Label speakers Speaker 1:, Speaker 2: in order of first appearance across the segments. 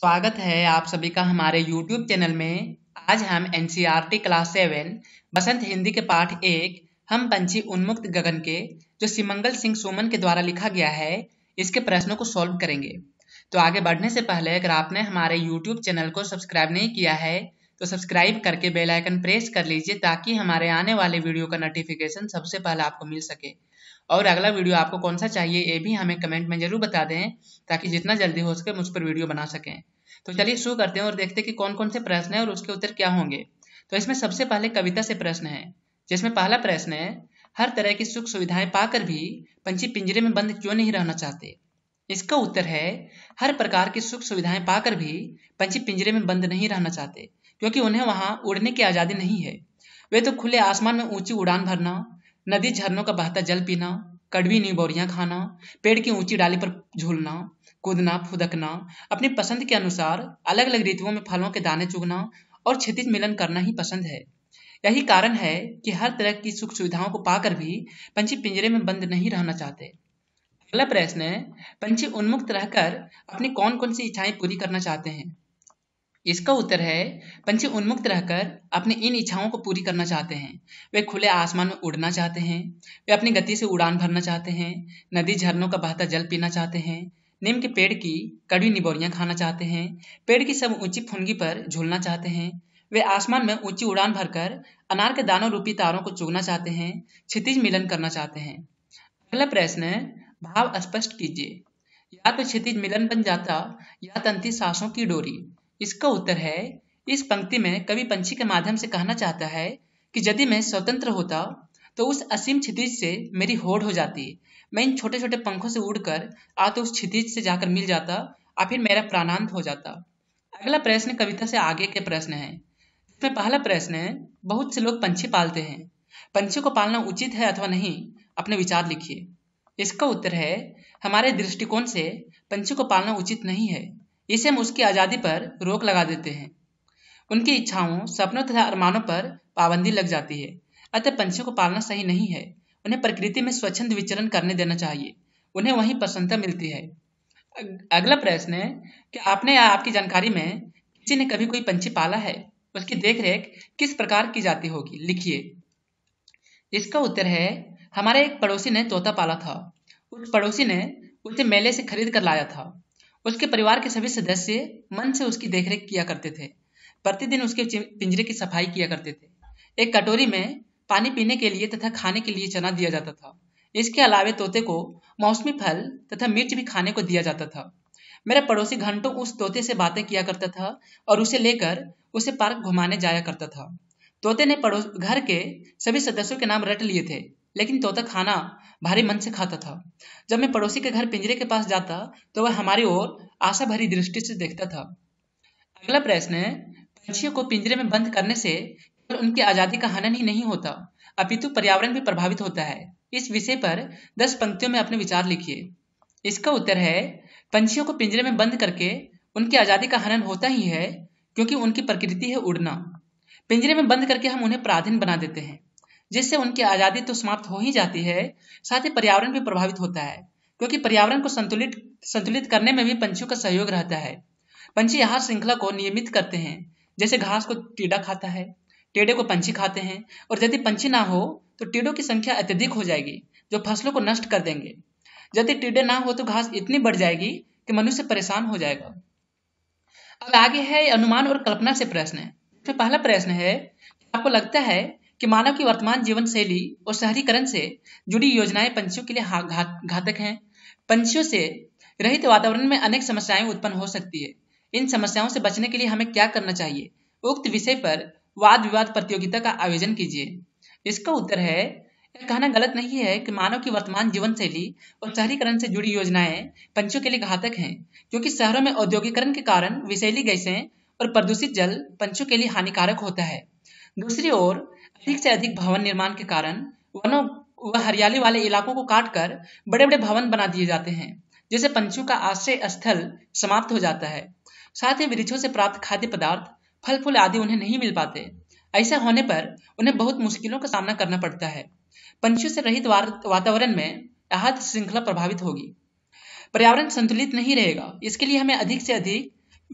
Speaker 1: स्वागत है आप सभी का हमारे YouTube चैनल में आज हम in class seven Basant Hindi के पाठ एक हम पंछी उन्मुक्त गगन के जो सिमंगल सिंह सोमन के द्वारा लिखा गया है इसके प्रश्नों को सॉल्व करेंगे तो आगे बढ़ने से पहले अगर आपने हमारे YouTube चैनल को सब्सक्राइब नहीं किया है तो सब्सक्राइब करके बेल आइकन प्रेस कर लीजिए ताकि हमारे आने वाले वीडियो का नोटिफिकेशन सबसे पहले आपको मिल सके और अगला वीडियो आपको कौन सा चाहिए ये भी हमें कमेंट में जरूर बता दें ताकि जितना जल्दी हो सके मुझ पर वीडियो बना सकें तो चलिए शुरू करते हैं और देखते हैं कि कौन कौन से प्रश्न है और उसके उत्तर क्या होंगे तो इसमें सबसे पहले कविता से प्रश्न है जिसमें पहला प्रश्न है हर तरह की सुख सुविधाएं पाकर भी पंछी पिंजरे में बंद क्यों नहीं रहना चाहते इसका उत्तर है हर प्रकार की सुख सुविधाएं पाकर भी पंछी पिंजरे में बंद नहीं रहना चाहते क्योंकि उन्हें वहां उड़ने की आज़ादी नहीं है वे तो खुले आसमान में ऊंची उड़ान भरना नदी झरनों का बहता जल पीना कड़वी नी बोरियां खाना पेड़ की ऊंची डाली पर झूलना कूदना फुदकना अपनी पसंद के अनुसार अलग अलग ऋतुओं में फलों के दाने चुगना और क्षितिज मिलन करना ही पसंद है यही कारण है कि हर तरह की सुख सुविधाओं को पाकर भी पंछी पिंजरे में बंद नहीं रहना चाहते अगला प्रश्न है पंछी उन्मुक्त रहकर अपनी कौन कौन सी इच्छाएं पूरी करना चाहते हैं इसका उत्तर है पंछी उन्मुक्त रहकर अपनी इन इच्छाओं को पूरी करना चाहते हैं वे खुले आसमान में उड़ना चाहते हैं वे अपनी गति से उड़ान भरना चाहते हैं नदी झरनों का बहता जल पीना चाहते हैं नीम के पेड़ की कड़वी निबोरियां खाना चाहते हैं पेड़ की सब ऊंची फुनगी पर झूलना चाहते हैं वे आसमान में ऊंची उड़ान भरकर अनार के दानों रूपी तारों को चुगना चाहते हैं क्षितिज मिलन करना चाहते हैं अगला प्रश्न भाव स्पष्ट कीजिए या तो क्षितिज मिलन बन जाता या तंती सासों की डोरी इसका उत्तर है इस पंक्ति में कवि पंछी के माध्यम से कहना चाहता है कि यदि मैं स्वतंत्र होता तो उस असीम क्षितिज से मेरी होड़ हो जाती मैं इन छोटे छोटे पंखों से उड़कर आ तो उस क्षितिज से जाकर मिल जाता और फिर मेरा प्राणांत हो जाता अगला प्रश्न कविता से आगे के प्रश्न है इसमें पहला प्रश्न है बहुत से लोग पंछी पालते हैं पंछी को पालना उचित है अथवा नहीं अपने विचार लिखिए इसका उत्तर है हमारे दृष्टिकोण से पंछी को पालना उचित नहीं है इसे हम उसकी आज़ादी पर रोक लगा देते हैं उनकी इच्छाओं सपनों तथा अरमानों पर पाबंदी लग जाती है अतः पंछियों को पालना सही नहीं है उन्हें प्रकृति में स्वच्छंद विचरण करने देना चाहिए उन्हें वही प्रसन्नता मिलती है अगला प्रश्न है कि आपने या आपकी जानकारी में किसी ने कभी कोई पंछी पाला है उसकी देखरेख किस प्रकार की जाती होगी लिखिए इसका उत्तर है हमारे एक पड़ोसी ने तोता पाला था उस पड़ोसी ने उसे मेले से खरीद कर लाया था उसके परिवार के सभी सदस्य मन से उसकी देखरेख किया करते थे प्रतिदिन उसके पिंजरे की सफाई किया करते थे एक कटोरी में पानी पीने के लिए तथा खाने के लिए चना दिया जाता था इसके अलावे तोते को मौसमी फल तथा मिर्च भी खाने को दिया जाता था मेरा पड़ोसी घंटों उस तोते से बातें किया करता था और उसे लेकर उसे पार्क घुमाने जाया करता था तोते ने पड़ोस घर के सभी सदस्यों के नाम रट लिए थे लेकिन तोता खाना भारी मन से खाता था जब मैं पड़ोसी के घर पिंजरे के पास जाता तो वह हमारी ओर आशा भरी दृष्टि से देखता था अगला प्रश्न पंछियों को पिंजरे में बंद करने से केवल उनकी आजादी का हनन ही नहीं होता अपितु पर्यावरण भी प्रभावित होता है इस विषय पर दस पंक्तियों में अपने विचार लिखिए इसका उत्तर है पंछियों को पिंजरे में बंद करके उनकी आजादी का हनन होता ही है क्योंकि उनकी प्रकृति है उड़ना पिंजरे में बंद करके हम उन्हें प्राधीन बना देते हैं जिससे उनकी आज़ादी तो समाप्त हो ही जाती है साथ ही पर्यावरण भी प्रभावित होता है क्योंकि पर्यावरण को संतुलित संतुलित करने में भी पंछियों का सहयोग रहता है पंछी आहार श्रृंखला को नियमित करते हैं जैसे घास को टीडा खाता है टेढ़े को पंछी खाते हैं और यदि पंछी ना हो तो टीडों की संख्या अत्यधिक हो जाएगी जो फसलों को नष्ट कर देंगे यदि टीडे ना हो तो घास इतनी बढ़ जाएगी कि मनुष्य परेशान हो जाएगा अब आगे है अनुमान और कल्पना से प्रश्न पहला प्रश्न है आपको लगता है कि मानव की वर्तमान जीवन शैली और शहरीकरण से जुड़ी योजनाएं पंछियों के लिए घातक हैं पंछियों से रहित वातावरण में अनेक समस्याएं उत्पन्न हो सकती है इन समस्याओं से बचने के लिए हमें क्या करना चाहिए उक्त विषय पर वाद विवाद प्रतियोगिता का आयोजन कीजिए इसका उत्तर है यह कहना गलत नहीं है कि मानव की वर्तमान जीवन शैली और शहरीकरण से जुड़ी योजनाएं पंछियों के लिए घातक हैं क्योंकि शहरों में औद्योगिकरण के कारण विषैली गैसें और प्रदूषित जल पंछियों के लिए हानिकारक होता है दूसरी ओर अधिक से अधिक भवन निर्माण के कारण वनों व हरियाली वाले इलाकों को काटकर बड़े बड़े भवन बना दिए जाते हैं जिससे पंछियों का आश्रय स्थल समाप्त हो जाता है साथ ही वृक्षों से प्राप्त खाद्य पदार्थ फल फूल आदि उन्हें नहीं मिल पाते ऐसा होने पर उन्हें बहुत मुश्किलों का सामना करना पड़ता है पंछियों से रहित वातावरण में आहत श्रृंखला प्रभावित होगी पर्यावरण संतुलित नहीं रहेगा इसके लिए हमें अधिक से अधिक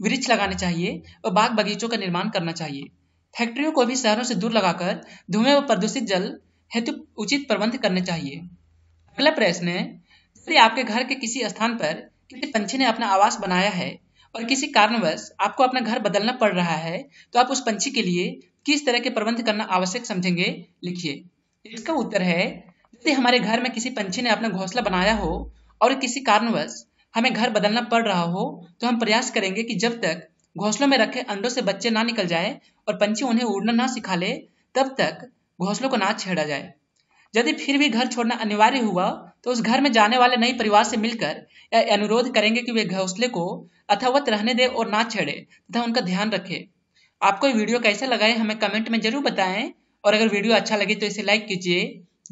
Speaker 1: वृक्ष लगाने चाहिए और बाग बगीचों का निर्माण करना चाहिए फैक्ट्रियों को भी शहरों से दूर लगाकर धुएं व प्रदूषित जल हेतु उचित प्रबंध करने चाहिए अगला प्रश्न है यदि आपके घर के किसी स्थान पर किसी पंछी ने अपना आवास बनाया है और किसी कारणवश आपको अपना घर बदलना पड़ रहा है तो आप उस पंछी के लिए किस तरह के प्रबंध करना आवश्यक समझेंगे लिखिए इसका उत्तर है यदि हमारे घर में किसी पंछी ने अपना घोंसला बनाया हो और किसी कारणवश हमें घर बदलना पड़ रहा हो तो हम प्रयास करेंगे कि जब तक घोंसलों में रखे अंडों से बच्चे ना निकल जाए और पंछी उन्हें उड़ना ना सिखा ले तब तक घोंसलों को ना छेड़ा जाए यदि फिर भी घर छोड़ना अनिवार्य हुआ तो उस घर में जाने वाले नए परिवार से मिलकर यह अनुरोध करेंगे कि वे घोंसले को अथावत रहने दें और ना छेड़े तथा उनका ध्यान रखें आपको ये वीडियो कैसा लगा है हमें कमेंट में जरूर बताएं और अगर वीडियो अच्छा लगे तो इसे लाइक कीजिए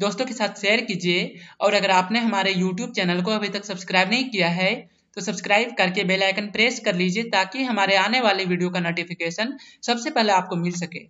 Speaker 1: दोस्तों के साथ शेयर कीजिए और अगर आपने हमारे यूट्यूब चैनल को अभी तक सब्सक्राइब नहीं किया है तो सब्सक्राइब करके बेल आइकन प्रेस कर लीजिए ताकि हमारे आने वाले वीडियो का नोटिफिकेशन सबसे पहले आपको मिल सके